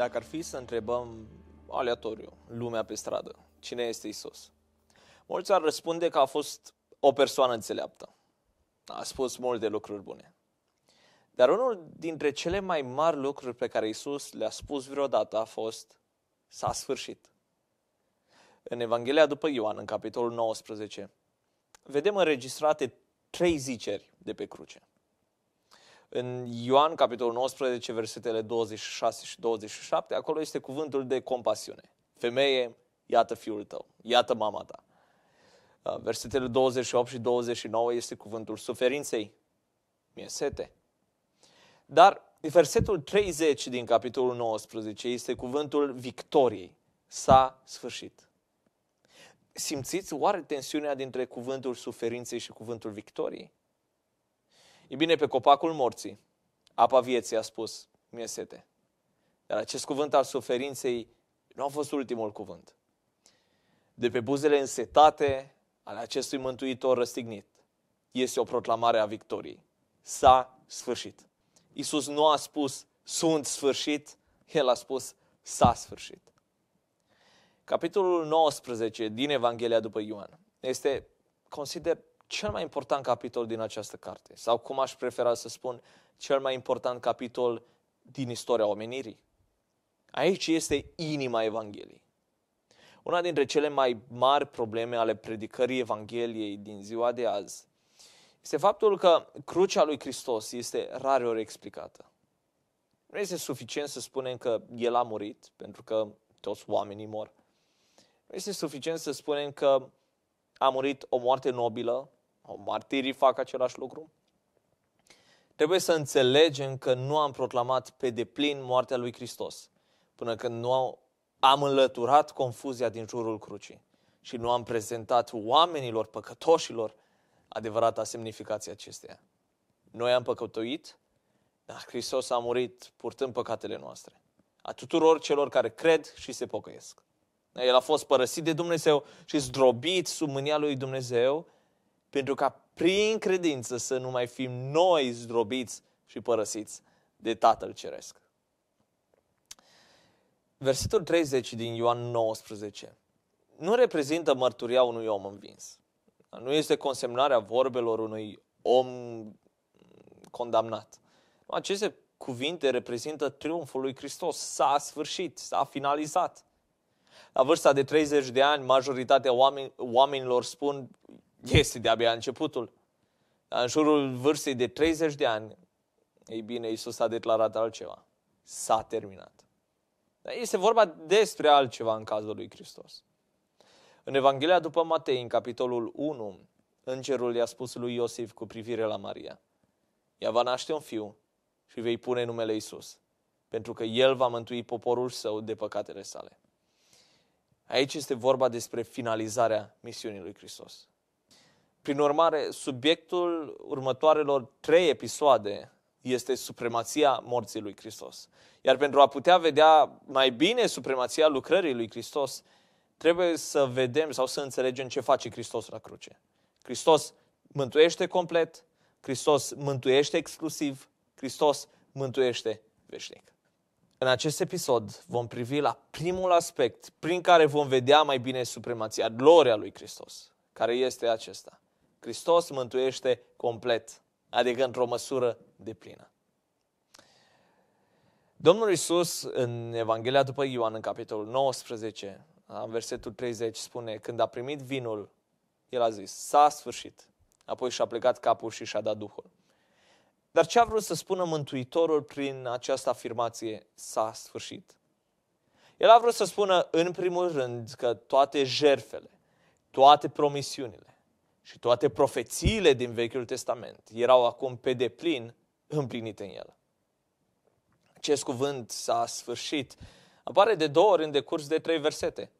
Dacă ar fi să întrebăm aleatoriu lumea pe stradă, cine este Isus? Mulți ar răspunde că a fost o persoană înțeleaptă. A spus multe lucruri bune. Dar unul dintre cele mai mari lucruri pe care Isus le-a spus vreodată a fost s-a sfârșit. În Evanghelia după Ioan, în capitolul 19, vedem înregistrate trei ziceri de pe cruce. În Ioan, capitolul 19, versetele 26 și 27, acolo este cuvântul de compasiune. Femeie, iată fiul tău, iată mama ta. Da, versetele 28 și 29 este cuvântul suferinței. Mi-e sete. Dar versetul 30 din capitolul 19 este cuvântul victoriei. S-a sfârșit. Simțiți oare tensiunea dintre cuvântul suferinței și cuvântul victoriei? E bine, pe copacul morții, apa vieții a spus, mi-e sete. Dar acest cuvânt al suferinței nu a fost ultimul cuvânt. De pe buzele însetate ale acestui mântuitor răstignit este o proclamare a victoriei. S-a sfârșit. Iisus nu a spus, sunt sfârșit, El a spus, s-a sfârșit. Capitolul 19 din Evanghelia după Ioan este, consider, cel mai important capitol din această carte. Sau cum aș prefera să spun, cel mai important capitol din istoria omenirii. Aici este inima Evangheliei. Una dintre cele mai mari probleme ale predicării Evangheliei din ziua de azi este faptul că crucea lui Hristos este rare ori explicată. Nu este suficient să spunem că El a murit, pentru că toți oamenii mor. Nu este suficient să spunem că a murit o moarte nobilă, martirii fac același lucru. Trebuie să înțelegem că nu am proclamat pe deplin moartea lui Hristos, până când nu am înlăturat confuzia din jurul crucii și nu am prezentat oamenilor, păcătoșilor, adevărata semnificație acesteia. Noi am păcătuit, dar Hristos a murit purtând păcatele noastre. A tuturor celor care cred și se pocăiesc. El a fost părăsit de Dumnezeu și zdrobit sub mânia lui Dumnezeu, pentru ca prin credință să nu mai fim noi zdrobiți și părăsiți de Tatăl Ceresc. Versetul 30 din Ioan 19 nu reprezintă mărturia unui om învins. Nu este consemnarea vorbelor unui om condamnat. Aceste cuvinte reprezintă triumful lui Hristos. S-a sfârșit, s-a finalizat. La vârsta de 30 de ani, majoritatea oamenilor spun, este de-abia începutul. în jurul vârstei de 30 de ani, ei bine, Isus a declarat altceva. S-a terminat. Dar este vorba despre altceva în cazul lui Hristos. În Evanghelia după Matei, în capitolul 1, îngerul i-a spus lui Iosif cu privire la Maria. Ea va naște un fiu și vei pune numele Isus, pentru că el va mântui poporul său de păcatele sale. Aici este vorba despre finalizarea misiunii lui Hristos. Prin urmare, subiectul următoarelor trei episoade este supremația morții lui Hristos. Iar pentru a putea vedea mai bine supremația lucrării lui Hristos, trebuie să vedem sau să înțelegem ce face Hristos la cruce. Hristos mântuiește complet, Hristos mântuiește exclusiv, Hristos mântuiește veșnic. În acest episod vom privi la primul aspect prin care vom vedea mai bine supremația, gloria lui Hristos, care este acesta. Hristos mântuiește complet, adică într-o măsură de plină. Domnul Isus în Evanghelia după Ioan, în capitolul 19, în versetul 30, spune, când a primit vinul, el a zis, s-a sfârșit. Apoi și-a plecat capul și și-a dat Duhul. Dar ce a vrut să spună Mântuitorul prin această afirmație, s-a sfârșit? El a vrut să spună, în primul rând, că toate jerfele, toate promisiunile, și toate profețiile din Vechiul Testament erau acum pe deplin împlinite în el. Acest cuvânt s-a sfârșit. Apare de două ori în decurs de trei versete.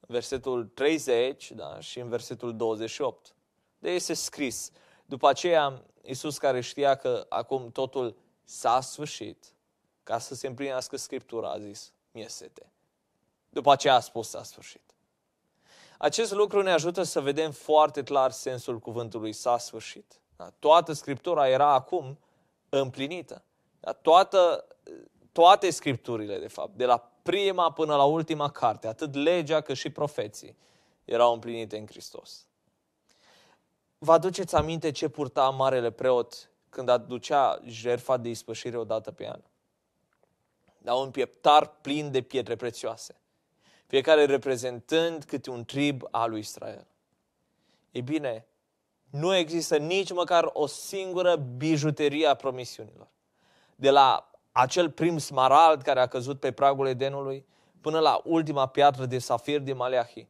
Versetul 30 da, și în versetul 28. De este scris. După aceea, Iisus care știa că acum totul s-a sfârșit, ca să se împlinească Scriptura, a zis, mi sete. După aceea a spus, s-a sfârșit. Acest lucru ne ajută să vedem foarte clar sensul cuvântului s-a sfârșit. Da? Toată Scriptura era acum împlinită. Da? Toată, toate Scripturile, de fapt, de la prima până la ultima carte, atât legea cât și profeții, erau împlinite în Hristos. Vă aduceți aminte ce purta marele preot când aducea jertfa de ispășire o dată pe an? Da, un pieptar plin de pietre prețioase fiecare reprezentând câte un trib al lui Israel. Ei bine, nu există nici măcar o singură bijuterie a promisiunilor. De la acel prim smarald care a căzut pe pragul Edenului, până la ultima piatră de safir din Maleahi,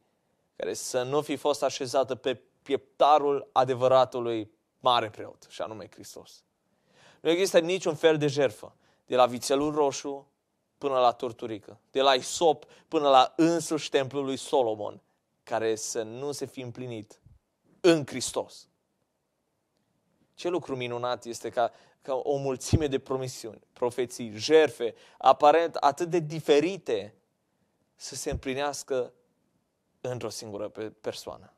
care să nu fi fost așezată pe pieptarul adevăratului mare preot, și anume Hristos. Nu există niciun fel de jerfă, de la vițelul roșu până la torturică, de la Isop până la însuși templul lui Solomon, care să nu se fi împlinit în Hristos. Ce lucru minunat este ca, ca o mulțime de promisiuni, profeții, jerfe, aparent atât de diferite, să se împlinească într-o singură persoană.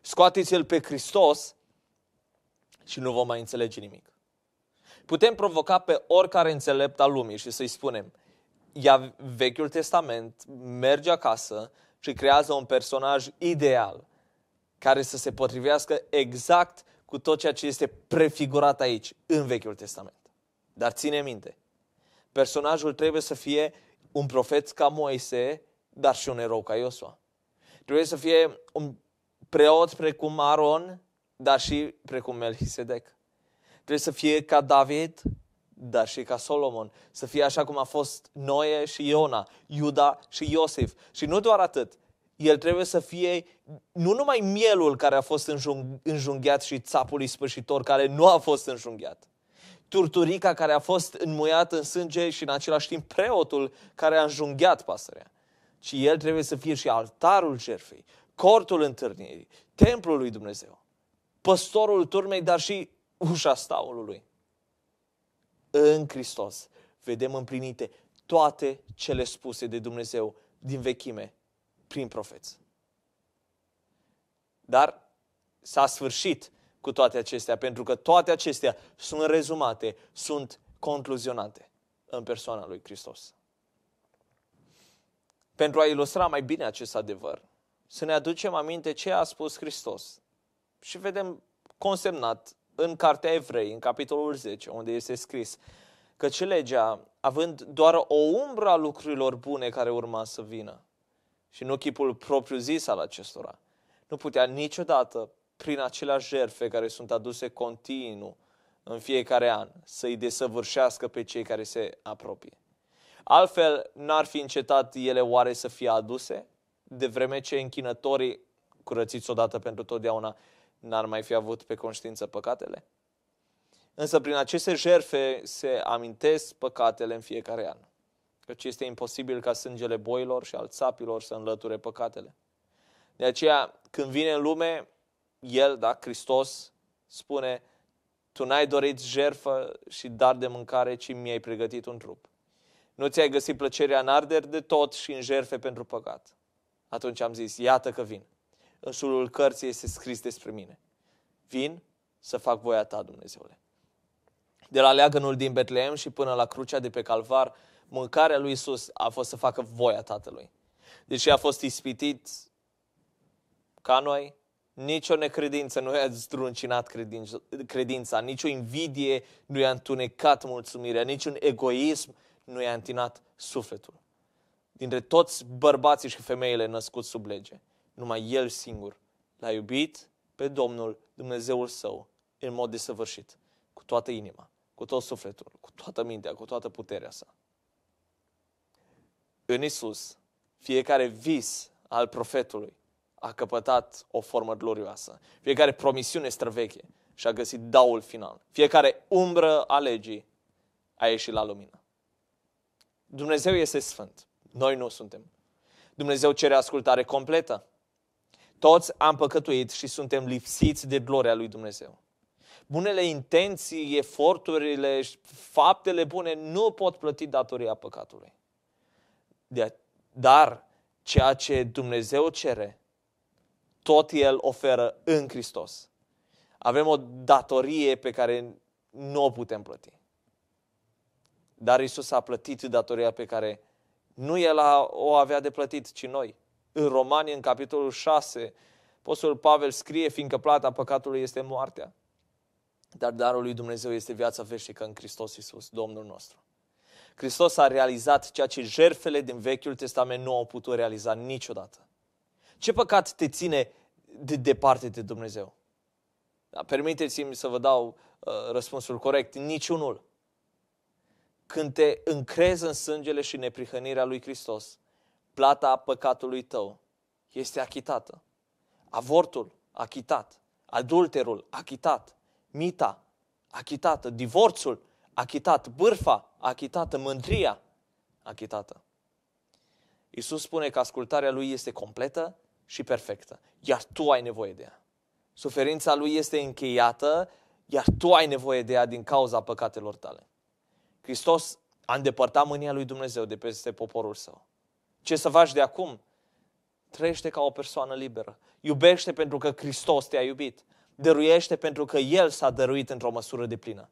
Scoateți-L pe Hristos și nu vom mai înțelege nimic. Putem provoca pe oricare înțelept al lumii și să-i spunem, ia Vechiul Testament, merge acasă și creează un personaj ideal care să se potrivească exact cu tot ceea ce este prefigurat aici, în Vechiul Testament. Dar ține minte, personajul trebuie să fie un profet ca Moise, dar și un erou ca Iosua. Trebuie să fie un preot precum Aron, dar și precum Melchisedec. Trebuie să fie ca David, dar și ca Solomon, să fie așa cum a fost Noe și Iona, Iuda și Iosif. Și nu doar atât, el trebuie să fie nu numai mielul care a fost înjung, înjunghiat și țapul ispășitor care nu a fost înjunghiat, turturica care a fost înmuiat în sânge și în același timp preotul care a înjunghiat pasărea, ci el trebuie să fie și altarul jertfei, cortul întâlnirii, templul lui Dumnezeu, păstorul turmei, dar și ușa staulului în Hristos vedem împlinite toate cele spuse de Dumnezeu din vechime prin profeți. Dar s-a sfârșit cu toate acestea, pentru că toate acestea sunt rezumate, sunt concluzionate în persoana lui Hristos. Pentru a ilustra mai bine acest adevăr, să ne aducem aminte ce a spus Hristos și vedem consemnat în Cartea Evrei, în capitolul 10, unde este scris că ce legea, având doar o umbră a lucrurilor bune care urma să vină și nu chipul propriu zis al acestora, nu putea niciodată, prin aceleași jerfe care sunt aduse continuu în fiecare an, să-i desăvârșească pe cei care se apropie. Altfel, n-ar fi încetat ele oare să fie aduse, de vreme ce închinătorii, curățiți odată pentru totdeauna, n-ar mai fi avut pe conștiință păcatele? Însă prin aceste jerfe se amintesc păcatele în fiecare an. Căci este imposibil ca sângele boilor și al țapilor să înlăture păcatele. De aceea, când vine în lume, El, da, Hristos, spune, tu n-ai dorit jerfă și dar de mâncare, ci mi-ai pregătit un trup. Nu ți-ai găsit plăcerea în arderi de tot și în jerfe pentru păcat. Atunci am zis, iată că vin în jurul cărții este scris despre mine. Vin să fac voia ta, Dumnezeule. De la leagănul din Betlehem și până la crucea de pe Calvar, mâncarea lui Isus a fost să facă voia Tatălui. Deși a fost ispitit ca noi, nicio necredință nu i-a zdruncinat credința, nicio invidie nu i-a întunecat mulțumirea, niciun egoism nu i-a întinat sufletul. Dintre toți bărbații și femeile născuți sub lege, numai El singur l-a iubit pe Domnul Dumnezeul său în mod desăvârșit, cu toată inima, cu tot sufletul, cu toată mintea, cu toată puterea sa. În Isus, fiecare vis al profetului a căpătat o formă glorioasă. Fiecare promisiune străveche și-a găsit daul final. Fiecare umbră a legii a ieșit la lumină. Dumnezeu este sfânt. Noi nu suntem. Dumnezeu cere ascultare completă. Toți am păcătuit și suntem lipsiți de gloria lui Dumnezeu. Bunele intenții, eforturile, faptele bune nu pot plăti datoria păcatului. dar ceea ce Dumnezeu cere, tot El oferă în Hristos. Avem o datorie pe care nu o putem plăti. Dar Isus a plătit datoria pe care nu El a, o avea de plătit, ci noi. În Romani, în capitolul 6, Apostolul Pavel scrie, fiindcă plata păcatului este moartea, dar darul lui Dumnezeu este viața veșnică în Hristos Iisus, Domnul nostru. Hristos a realizat ceea ce jerfele din Vechiul Testament nu au putut realiza niciodată. Ce păcat te ține de departe de Dumnezeu? Da, permiteți-mi să vă dau uh, răspunsul corect. Niciunul. Când te încrezi în sângele și neprihănirea lui Hristos, plata păcatului tău este achitată. Avortul, achitat. Adulterul, achitat. Mita, achitată. Divorțul, achitat. Bârfa, achitată. Mândria, achitată. Iisus spune că ascultarea lui este completă și perfectă, iar tu ai nevoie de ea. Suferința lui este încheiată, iar tu ai nevoie de ea din cauza păcatelor tale. Hristos a îndepărtat mânia lui Dumnezeu de peste poporul său. Ce să faci de acum? Trăiește ca o persoană liberă. Iubește pentru că Hristos te-a iubit. Dăruiește pentru că El s-a dăruit într-o măsură de plină.